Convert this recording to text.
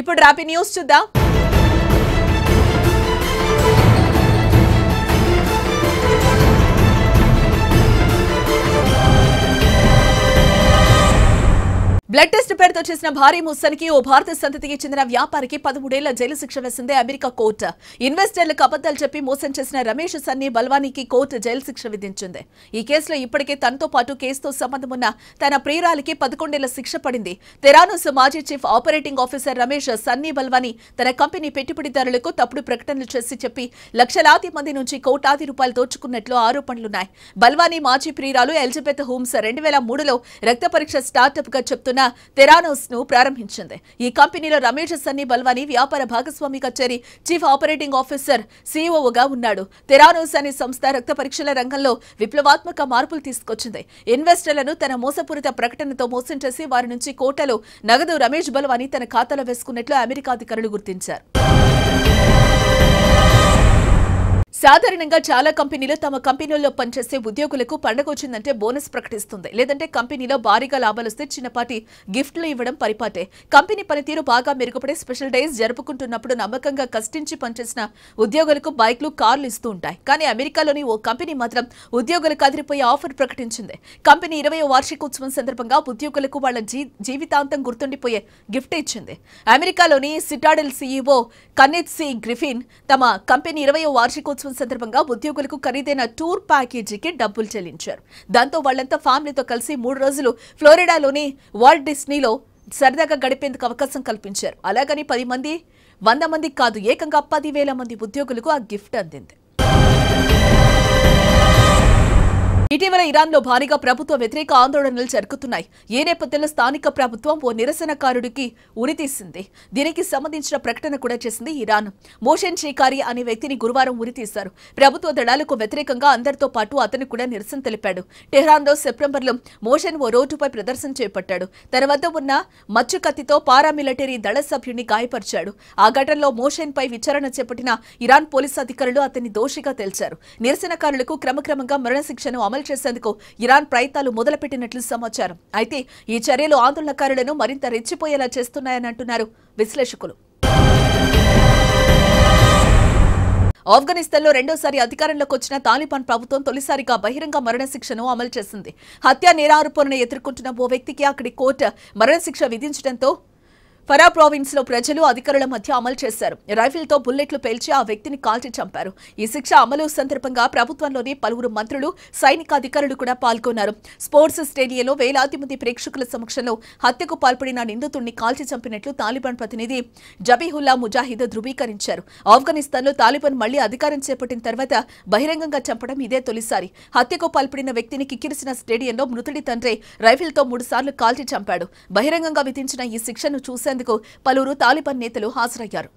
ఇప్పుడు రాపి న్యూస్ చూద్దాం బ్లడ్ టెస్ట్ పేరుతో చేసిన భారీ మోసానికి ఓ భారత సంతతికి చెందిన వ్యాపారికి పదమూడేళ్ల జైలు శిక్ష వేసింది అమెరికా కోర్టు ఇన్వెస్టర్లకు అబద్దాలు చెప్పి మోసం చేసిన రమేష్ సన్ని బల్వానీకి కోర్టు జైలు శిక్ష విధించింది ఈ కేసులో ఇప్పటికే తనతో పాటు కేసుతో సంబంధం ఉన్న తన ప్రియురాలికి పదకొండేళ్ల శిక్ష పడింది తెరానోస్ మాజీ chief operating officer Ramesh Sunny Balwani తన కంపెనీ పెట్టుబడిదారులకు తప్పుడు ప్రకటనలు చేసి చెప్పి లక్షలాది మంది నుంచి కోటాది రూపాయలు దోచుకున్నట్లు ఆరోపణలున్నాయి బల్వానీ మాజీ ప్రియురాలు ఎలిజబెత్ హోమ్స్ రెండు వేల మూడులో రక్త పరీక్ష స్టార్టప్ గా చెప్తున్న తెరానోస్ ను ప్రారంభించింది ఈ కంపెనీలో రమేష్ సన్నీ బల్వాని వ్యాపార భాగస్వామి కచేరి చీఫ్ ఆపరేటింగ్ ఆఫీసర్ సీఓగా ఉన్నాడు తెరానోస్ అనే సంస్థ రక్త పరీక్షల రంగంలో విప్లవాత్మక మార్పులు తీసుకొచ్చింది ఇన్వెస్టర్లను తన మోసపూరిత ప్రకటనతో మోసం చేసి వారి నుంచి కోటలో నగదు రమేష్ బల్వాని తన ఖాతాలో వేసుకున్నట్లు అమెరికా అధికారులు గుర్తించారు సాధారణంగా చాలా కంపెనీలు తమ కంపెనీల్లో పనిచేసే ఉద్యోగులకు పండగ వచ్చిందంటే బోనస్ ప్రకటిస్తుంది లేదంటే కంపెనీలో భారీగా లాభాలు వస్తే చిన్నపాటి గిఫ్ట్లు ఇవ్వడం పరిపాటే కంపెనీ పనితీరు బాగా మెరుగుపడే స్పెషల్ డేస్ జరుపుకుంటున్నప్పుడు నమ్మకంగా కష్టించి పనిచేసిన ఉద్యోగులకు బైక్లు కార్లు ఇస్తూ ఉంటాయి కానీ అమెరికాలోని ఓ కంపెనీ మాత్రం ఉద్యోగులకు అదిరిపోయే ఆఫర్ ప్రకటించింది కంపెనీ ఇరవై వార్షికోత్సవం సందర్భంగా ఉద్యోగులకు వాళ్ల జీవితాంతం గుర్తుండిపోయే గిఫ్ట్ ఇచ్చింది అమెరికాలోని Citadel CEO Kenneth C Griffin తమ కంపెనీ ఇరవై వార్షికోత్సవం దినోత్సవం సందర్భంగా ఉద్యోగులకు ఖరీదైన టూర్ ప్యాకేజీకి డబ్బులు చెల్లించారు దాంతో వాళ్లంతా ఫ్యామిలీతో కలిసి మూడు రోజులు ఫ్లోరిడాలోని వాల్ట్ డిస్నీలో సరదాగా గడిపేందుకు అవకాశం కల్పించారు అలాగని పది మంది వంద మంది కాదు ఏకంగా పదివేల మంది ఉద్యోగులకు ఆ గిఫ్ట్ అందింది ఇటీవల ఇరాన్ లో భారీగా ప్రభుత్వ వ్యతిరేక ఆందోళనలు జరుగుతున్నాయి ఏ నేపథ్యంలో స్థానిక ప్రభుత్వం ఓ నిరసనకారుడికి ఉరితీసింది దీనికి సంబంధించిన ప్రకటన కూడా చేసింది ఇరాన్ మోషన్ షికారి అనే వ్యక్తిని గురువారం ఉరితీశారు ప్రభుత్వ దళాలకు వ్యతిరేకంగా అందరితో పాటు అతను కూడా నిరసన తెలిపాడు టెహ్రాన్ లో సెప్టెంబర్ లో మోషన్ ఓ రోడ్డుపై ప్రదర్శన చేపట్టాడు తన వద్ద ఉన్న మచ్చు కత్తితో పారామిలిటరీ దళ సభ్యుడిని గాయపరిచాడు ఆ ఘటనలో మోషన్ పై విచారణ చేపట్టిన ఇరాన్ పోలీసు అధికారులు అతన్ని దోషిగా తేల్చారు నిరసనకారులకు క్రమక్రమంగా మరణశిక్షను అమలు దాడులు చేసేందుకు ఇరాన్ ప్రయత్నాలు మొదలుపెట్టినట్లు సమాచారం అయితే ఈ చర్యలు ఆందోళనకారులను మరింత రెచ్చిపోయేలా చేస్తున్నాయని అంటున్నారు విశ్లేషకులు ఆఫ్ఘనిస్తాన్లో రెండోసారి అధికారంలోకి వచ్చిన తాలిబాన్ ప్రభుత్వం తొలిసారిగా బహిరంగ మరణశిక్షను అమలు చేసింది హత్యా నేరారోపణను ఎదుర్కొంటున్న ఓ వ్యక్తికి అక్కడి కోర్టు మరణశిక్ష విధించడంతో ఫరా ప్రావిన్స్ లో ప్రజలు అధికారుల మధ్య అమలు చేశారు రైఫిల్ తో బుల్లెట్లు పేల్చి ఆ వ్యక్తిని కాల్చి చంపారు ఈ శిక్ష అమలు సందర్భంగా ప్రభుత్వంలోని పలువురు మంత్రులు సైనిక అధికారులు కూడా పాల్గొన్నారు స్పోర్ట్స్ స్టేడియంలో వేలాది మంది ప్రేక్షకుల సమక్షంలో హత్యకు పాల్పడిన నిందితుడిని కాల్చి చంపినట్లు తాలిబాన్ ప్రతినిధి జబీహుల్లా ముజాహిద్ ధృవీకరించారు ఆఫ్ఘనిస్తాన్ లో తాలిబాన్ మళ్లీ అధికారం చేపట్టిన తర్వాత బహిరంగంగా చంపడం ఇదే తొలిసారి హత్యకు పాల్పడిన వ్యక్తిని కిక్కిరిసిన స్టేడియంలో మృతుడి తండ్రి రైఫిల్తో మూడుసార్లు కాల్చి చంపాడు బహిరంగంగా విధించిన ఈ శిక్షను చూశారు చేసేందుకు పలువురు తాలిబాన్ నేతలు హాజరయ్యారు